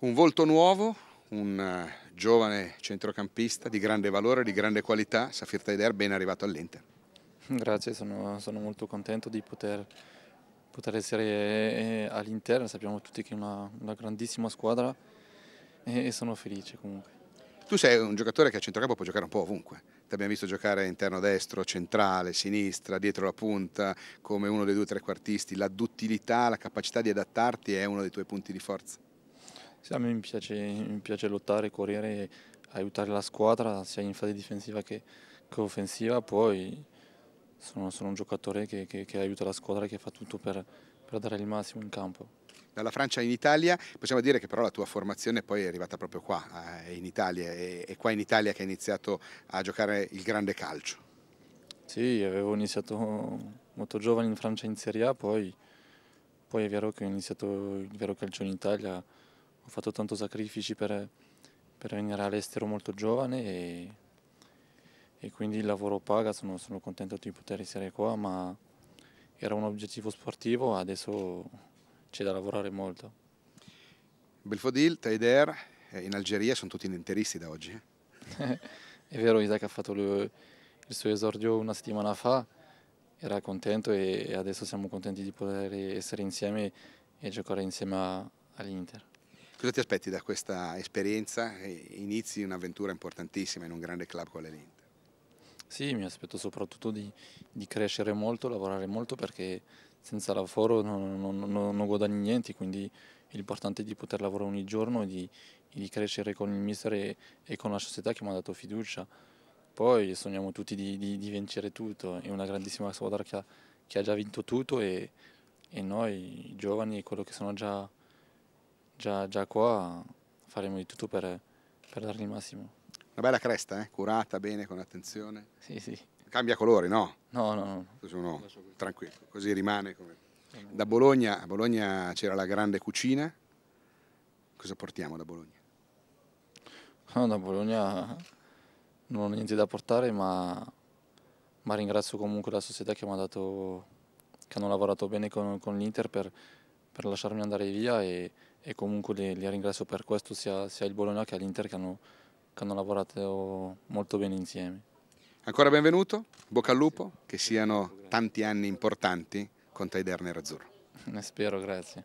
Un volto nuovo, un eh, giovane centrocampista di grande valore, di grande qualità, Safir Taider ben arrivato all'Inter. Grazie, sono, sono, molto contento di poter, poter essere eh, eh, all'Inter, sappiamo tutti che è una, una grandissima squadra e, sono felice comunque. Tu sei un giocatore che a centrocampo può giocare un po' ovunque. Ti abbiamo visto giocare interno destro, centrale, sinistra, dietro la punta, come uno dei due trequartisti. La duttilità, la capacità di adattarti è uno dei tuoi punti di forza. Sì, a me mi piace, mi piace lottare, correre, aiutare la squadra sia in fase difensiva che, che offensiva, poi sono, sono un giocatore che, che, che, aiuta la squadra, che fa tutto per, per dare il massimo in campo dalla Francia in Italia, possiamo dire che però la tua formazione poi è arrivata proprio qua, eh, in Italia, è, è, qua in Italia che hai iniziato a giocare il grande calcio. Sì, avevo iniziato molto giovane in Francia in Serie A, poi, poi è vero che ho iniziato il vero calcio in Italia ho fatto tanto sacrifici per, per venire all'estero molto giovane e, e, quindi il lavoro paga, sono, sono contento di poter essere qua, ma era un obiettivo sportivo, adesso c'è da lavorare molto. Belfodil, Taider, eh, in Algeria sono tutti interisti da oggi. Eh. È vero, Isaac ha fatto il suo esordio una settimana fa, era contento e adesso siamo contenti di poter essere insieme e giocare insieme all'Inter. Cosa ti aspetti da questa esperienza? Inizi un'avventura importantissima in un grande club quale l'Inter. Sì, mi aspetto soprattutto di, di, crescere molto, lavorare molto perché senza lavoro non, non, non, non guadagni niente, quindi l'importante è di poter lavorare ogni giorno, di, di crescere con il mister e, e con la società che mi ha dato fiducia. Poi sogniamo tutti di, di, di vincere tutto, è una grandissima squadra che ha, che ha già vinto tutto e, e noi giovani, e quello che sono già già, già qua faremo di tutto per, per dargli il massimo. Una bella cresta, eh? curata bene, con attenzione. Sì, sì. Cambia colori, no? No, no, no. no. tranquillo, così rimane. Come... Da Bologna, a Bologna c'era la grande cucina. Cosa portiamo da Bologna? No, da Bologna non ho niente da portare, ma, ma ringrazio comunque la società che mi ha dato, che hanno lavorato bene con, con l'Inter per, per lasciarmi andare via e, e comunque li, li ringrazio per questo sia, sia il Bologna che l'Inter che hanno, che hanno lavorato molto bene insieme. Ancora benvenuto, bocca al lupo, che siano tanti anni importanti con Taider Nerazzurro. Ne spero, grazie.